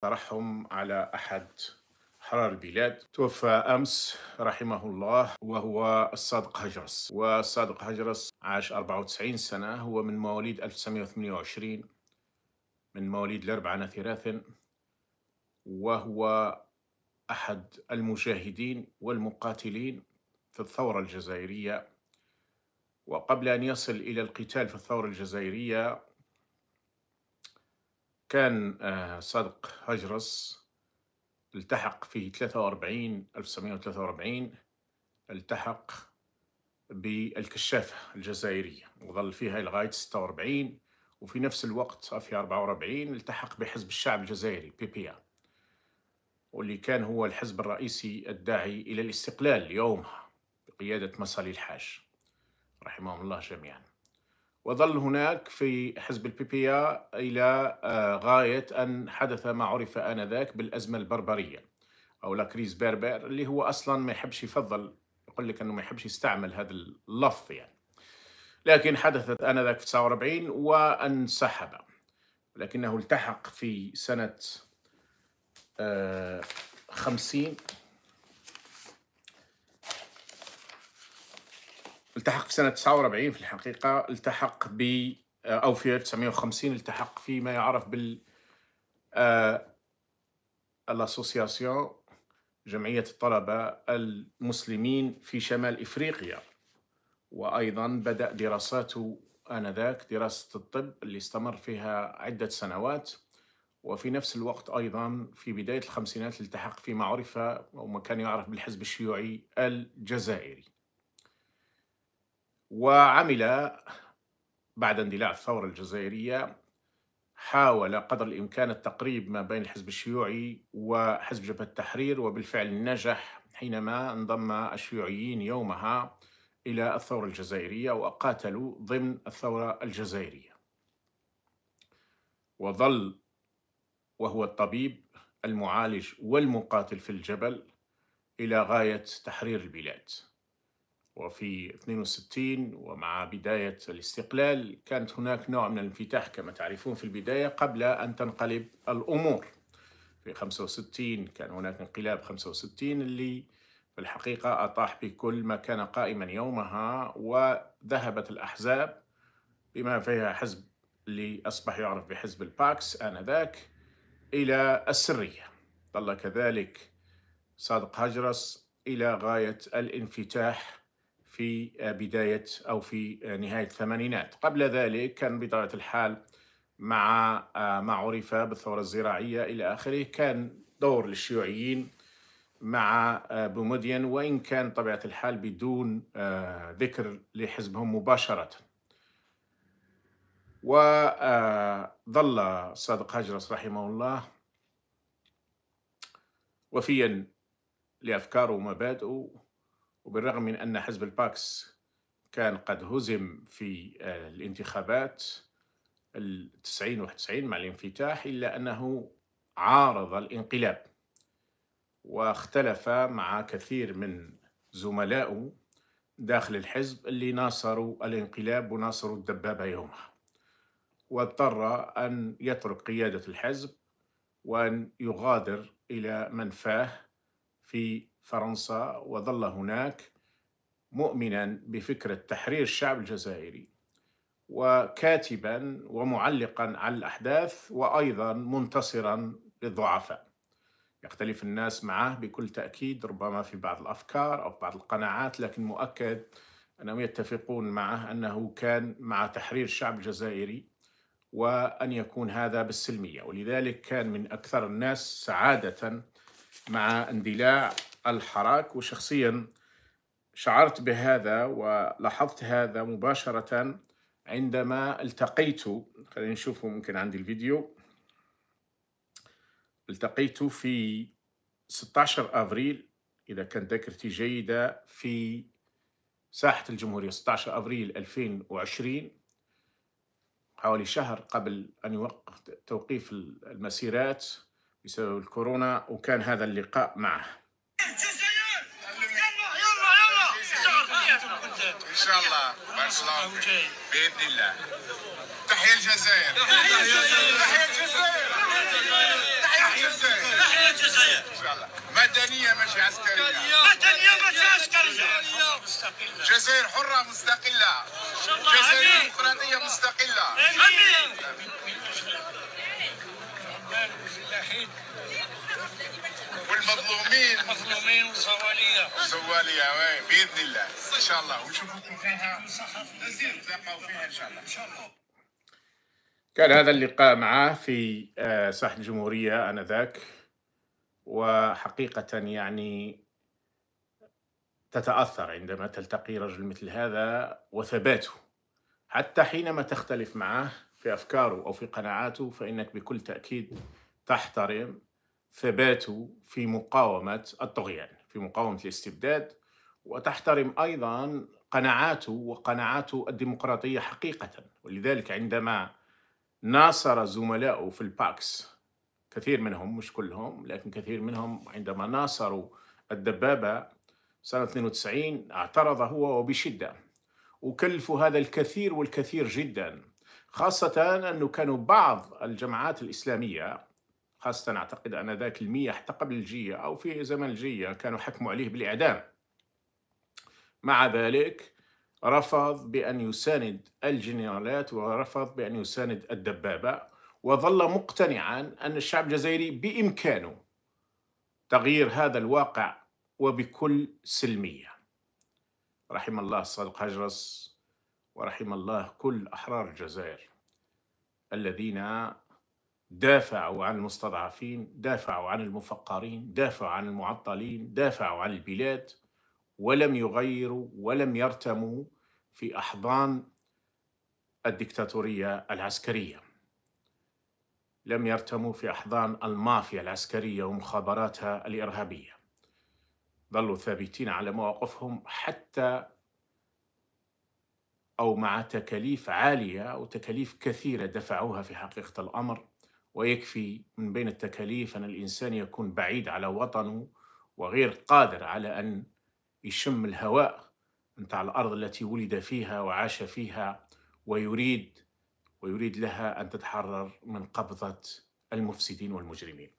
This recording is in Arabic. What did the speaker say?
ترحم على أحد حرار البلاد توفى أمس رحمه الله وهو الصادق هجرس والصادق هجرس عاش 94 سنة هو من مواليد 1928 من مواليد الأربعة ثلاثا وهو أحد المجاهدين والمقاتلين في الثورة الجزائرية وقبل أن يصل إلى القتال في الثورة الجزائرية كان آه، صادق هجرس التحق في 43 1943 التحق بالكشافة الجزائرية وظل فيها لغاية 46 وفي نفس الوقت في 44 التحق بحزب الشعب الجزائري بي بي واللي كان هو الحزب الرئيسي الداعي إلى الاستقلال يومها بقيادة مصالي الحاج رحمهم الله جميعاً وظل هناك في حزب البيبيا إلى آه، غاية أن حدث ما عرف آنذاك بالأزمة البربرية أو لا كريز اللي هو أصلا ما يحبش يفضل يقول لك أنه ما يحبش يستعمل هذا اللفظ يعني لكن حدثت آنذاك في 49 وانسحب لكنه التحق في سنة 50 آه، التحق في سنه 49 في الحقيقه التحق ب آه، او في 1950 التحق في ما يعرف بال آه، الاسوسياسيون جمعيه الطلبه المسلمين في شمال افريقيا وايضا بدا دراساته انذاك دراسه الطب اللي استمر فيها عده سنوات وفي نفس الوقت ايضا في بدايه الخمسينات التحق في عرف او ما كان يعرف بالحزب الشيوعي الجزائري وعمل بعد اندلاع الثورة الجزائرية حاول قدر الإمكان التقريب ما بين الحزب الشيوعي وحزب جبهة التحرير وبالفعل نجح حينما انضم الشيوعيين يومها إلى الثورة الجزائرية وقاتلوا ضمن الثورة الجزائرية وظل وهو الطبيب المعالج والمقاتل في الجبل إلى غاية تحرير البلاد وفي 62 ومع بداية الاستقلال كانت هناك نوع من الانفتاح كما تعرفون في البداية قبل أن تنقلب الأمور في 65 كان هناك انقلاب 65 اللي في الحقيقة أطاح بكل ما كان قائما يومها وذهبت الأحزاب بما فيها حزب اللي أصبح يعرف بحزب الباكس آنذاك إلى السرية ظل كذلك صادق هجرس إلى غاية الانفتاح في آه، بداية أو في آه، نهاية الثمانينات قبل ذلك كان بطبيعة الحال مع آه، ما عرف بالثورة الزراعية إلى آخره كان دور للشيوعيين مع بومدين وإن كان طبيعة الحال بدون ذكر لحزبهم مباشرة وظل صادق هجرس رحمه الله وفيا لأفكاره ومبادئه وبالرغم من أن حزب الباكس كان قد هزم في آه، الانتخابات التسعين وتسعين مع الانفتاح إلا أنه عارض الانقلاب واختلف مع كثير من زملائه داخل الحزب اللي ناصروا الانقلاب وناصروا الدبابة يومها واضطر أن يترك قيادة الحزب وأن يغادر إلى منفاه في فرنسا وظل هناك مؤمنا بفكرة تحرير الشعب الجزائري وكاتبا ومعلقا على الأحداث وأيضا منتصرا للضعفاء يختلف الناس معه بكل تأكيد ربما في بعض الأفكار أو بعض القناعات لكن مؤكد أنهم يتفقون معه أنه كان مع تحرير الشعب الجزائري وأن يكون هذا بالسلمية ولذلك كان من أكثر الناس سعادة مع اندلاع الحراك وشخصيا شعرت بهذا ولاحظت هذا مباشرة عندما التقيت خلينا نشوفه ممكن عندي الفيديو التقيت في 16 أبريل إذا كانت ذاكرتي جيدة في ساحة الجمهورية 16 أبريل 2020 حوالي شهر قبل أن يوقف توقيف المسيرات بسبب الكورونا وكان هذا اللقاء معه شاء الله برشلونه باذن الله تحية الجزائر تحية الجزائر تحية الجزائر تحية الجزائر تحية الجزائر ان شاء الله مدنيه ماشي عسكريه مدنيه ماشي عسكريه جزائر حره مستقله جزائر ديمقراطيه مستقله مظلومين مظلومين وزواليه زواليه وين باذن الله ان شاء الله ونشوفكم فيها نزيد نتلاقاو فيها ان شاء الله ان شاء الله كان هذا اللقاء معه في آه، ساحة الجمهورية آنذاك وحقيقة يعني تتأثر عندما تلتقي رجل مثل هذا وثباته حتى حينما تختلف معه في أفكاره أو في قناعاته فإنك بكل تأكيد تحترم ثباته في مقاومة الطغيان في مقاومة الاستبداد وتحترم أيضا قناعاته وقناعاته الديمقراطية حقيقة ولذلك عندما ناصر زملائه في الباكس كثير منهم مش كلهم لكن كثير منهم عندما ناصروا الدبابة سنة 92 اعترض هو وبشدة وكلفوا هذا الكثير والكثير جدا خاصة أنه كانوا بعض الجماعات الإسلامية خاصة أعتقد أن ذاك المياه حتى قبل الجية أو في زمن الجية كانوا حكموا عليه بالإعدام مع ذلك رفض بأن يساند الجنرالات ورفض بأن يساند الدبابة وظل مقتنعا أن الشعب الجزائري بإمكانه تغيير هذا الواقع وبكل سلمية رحم الله صادق هجرس ورحم الله كل أحرار الجزائر الذين دافعوا عن المستضعفين دافعوا عن المفقرين دافعوا عن المعطلين دافعوا عن البلاد ولم يغيروا ولم يرتموا في أحضان الدكتاتورية العسكرية لم يرتموا في أحضان المافيا العسكرية ومخابراتها الإرهابية ظلوا ثابتين على مواقفهم حتى أو مع تكاليف عالية أو تكاليف كثيرة دفعوها في حقيقة الأمر ويكفي من بين التكاليف أن الإنسان يكون بعيد على وطنه وغير قادر على أن يشم الهواء متاع الأرض التي ولد فيها وعاش فيها ويريد ويريد لها أن تتحرر من قبضة المفسدين والمجرمين